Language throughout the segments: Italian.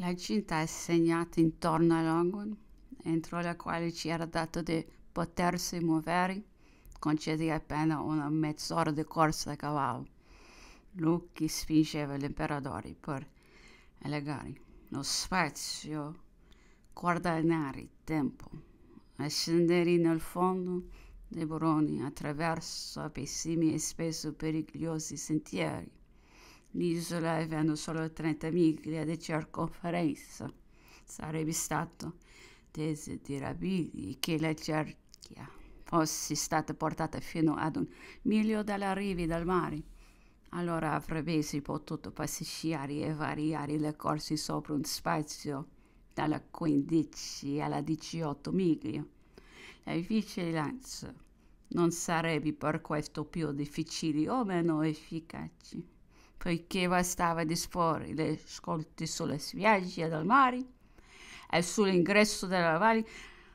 La cinta è segnata intorno all'angolo entro la quale ci era dato di potersi muovere, concedì appena una mezz'ora di corsa a cavallo. Lucky spingeva l'imperatore per allegare lo spazio, guadagnare il tempo, a scendere nel fondo dei buroni attraverso pessimi e spesso pericolosi sentieri L'isola avendo solo 30 miglia di circonferenza. Sarebbe stato desiderabile che la cerchia fosse stata portata fino ad un miglio dalla riva del mare. Allora avrebbe potuto passeggiare e variare le corse sopra un spazio dalla 15 alla 18 miglia. La vigilanza non sarebbe per questo più difficile o meno efficace poiché bastava disporre le scolte sulle spiagge del mare e sull'ingresso della valle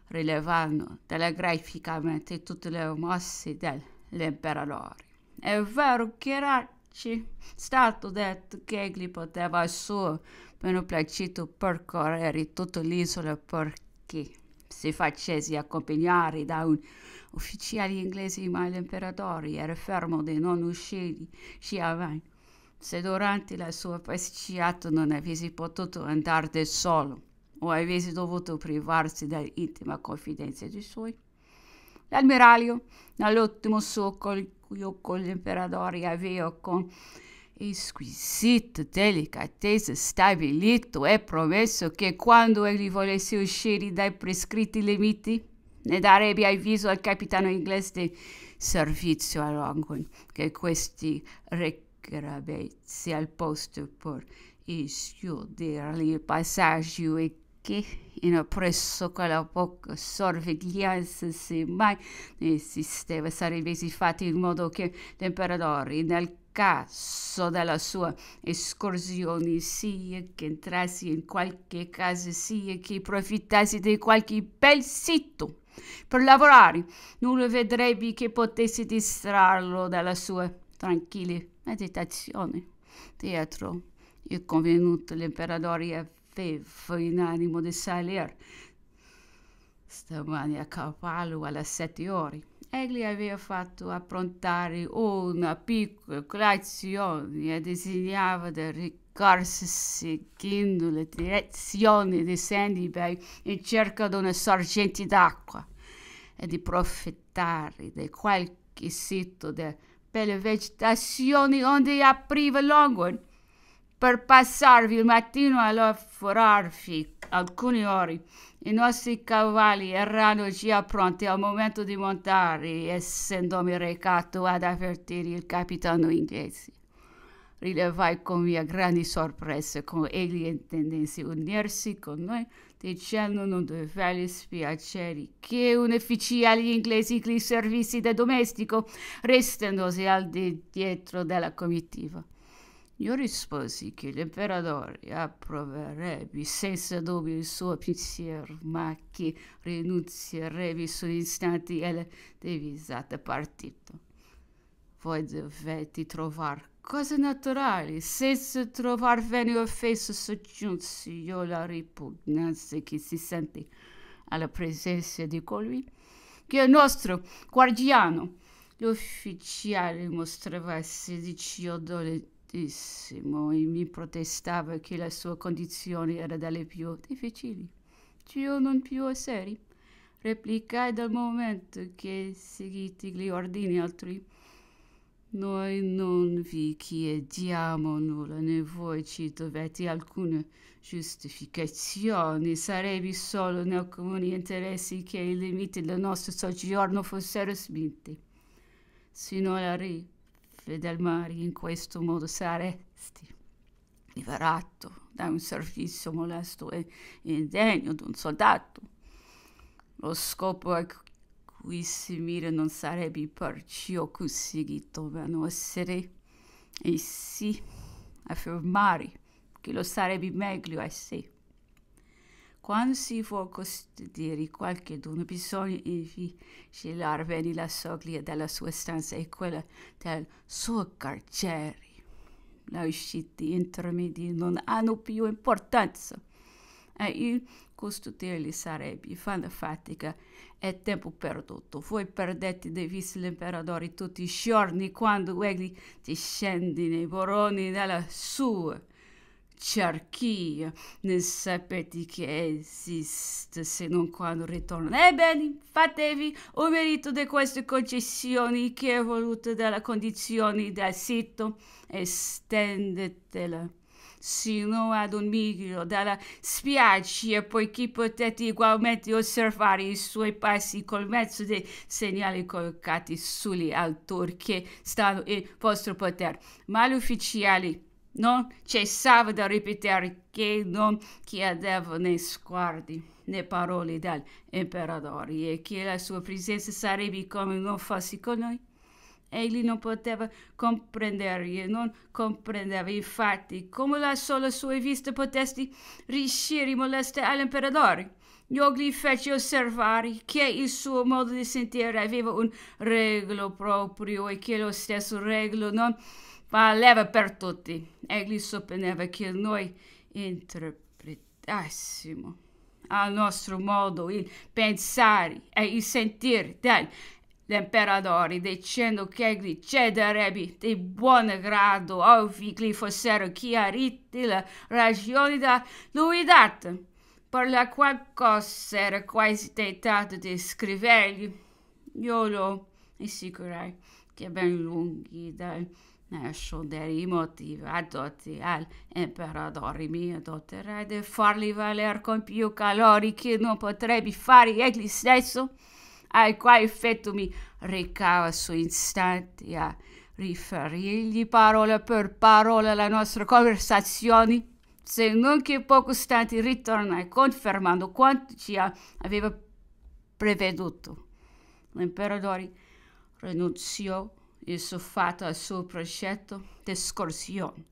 rilevando telegraficamente tutte le mosse dell'imperatore. È vero che era stato detto che egli poteva a suo beneplacito percorrere tutta l'isola perché si facesse accompagnare da un ufficiale inglese, ma l'imperatore era fermo di non uscire avanti se durante la sua passeggiata non avessi potuto andare da solo o avessi dovuto privarsi dell'intima confidenza di suoi. L'ammiraglio, nell'ultimo suo colloquio con l'imperatore, aveva con esquisita delicatezza stabilito e promesso che quando egli volesse uscire dai prescritti limiti, ne darebbe avviso al capitano inglese di servizio a Longwin che questi requisiti gravette al posto per studiarli il passaggio e che in appresso quella poca sorveglianza se semmai esisteva sarebbe si fatto in modo che l'imperatore nel caso della sua escursione sia che entrasse in qualche casa sia che approfittasse di qualche bel sito per lavorare nulla vedrebbe che potesse distrarlo dalla sua tranquilli, meditazione. Dietro il convenuto l'imperatore aveva in animo di salire stamani a cavallo alle sette ore. Egli aveva fatto approntare una piccola colazione e disegnava di ricorsi seguendo le direzioni di Sandy Bay in cerca di una sorgente d'acqua e di approfittare di qualche sito di per la vegetazione onde apriva l'angolo per passarvi il mattino a forarvi alcune ore. I nostri cavalli erano già pronti al momento di montare, essendomi recato ad avvertire il capitano inglese rilevai come grande sorprese come egli intendesse unirsi con noi, dicendo non dovevi spiaceri che un ufficiale inglese gli servisse da domestico, restandosi al di dietro della comitiva. Io risposi che l'imperatore approverebbe senza dubbio il suo pensiero, ma che rinunzierebbe sull'istante istanti alla devisata partito poi dovete trovare cose naturali, senza trovar vene offese soggiunsi io la ripugnanza che si sente alla presenza di colui che è nostro guardiano. L'ufficiale mostrava sedici odoletissimo e mi protestava che la sua condizione era dalle più difficili. Ciò non più a seri. Replicai dal momento che seguiti gli ordini altrui noi non vi chiediamo nulla, né voi ci dovete alcuna giustificazione. Sarebbe solo nei comuni interessi che i limiti del nostro soggiorno fossero spinti. Sino alla rive del mare in questo modo saresti liberato da un servizio molesto e indegno di un soldato. Lo scopo è si mira non sarebbe perciò così che dovevano essere. E sì, affermare che lo sarebbe meglio a sé. Quando si può custodire qualcuno, bisogna infilarvene la soglia della sua stanza e quella del suo carcere. Le uscite intermedie non hanno più importanza. E il costruirli sarebbe fanno fatica e tempo perduto. Voi perdete dei visti l'imperatore tutti i giorni quando egli ti scende nei boroni della sua cerchia. Non sapete che esiste se non quando ritorna. Ebbene, fatevi un merito di queste concessioni che è voluta dalla condizione del sito e stendetela sino ad un miglio dalla spiaggia poiché potete ugualmente osservare i suoi passi col mezzo dei segnali collocati sulle alture che stanno in vostro potere. Ma gli ufficiali non cessava da ripetere che non chiedeva né sguardi né parole dall'imperatore e che la sua presenza sarebbe come non fosse con noi egli non poteva comprendere, non comprendeva. Infatti, come la sola sua vista potesse riuscire molestia all'imperatore. Io gli feci osservare che il suo modo di sentire aveva un regolo proprio e che lo stesso regolo non valeva per tutti. Egli supponeva che noi interpretassimo al nostro modo il pensare e il sentire degli l'imperatore dicendo che gli cederebbe di buon grado gli fossero chiarite le ragioni da lui date, per la qual cosa era quasi tentato di scrivergli. Io lo assicurai che ben lunghi dal nascondere i motivi adotti all'imperatore mi adotterai di farli valere con più calori che non potrebbe fare egli stesso al quale effetto mi recava su istanti a riferirgli parola per parola la nostra conversazione, se non che poco stanti ritornai confermando quanto ci aveva preveduto. L'imperatore rinunziò il soffato al suo progetto d'escursione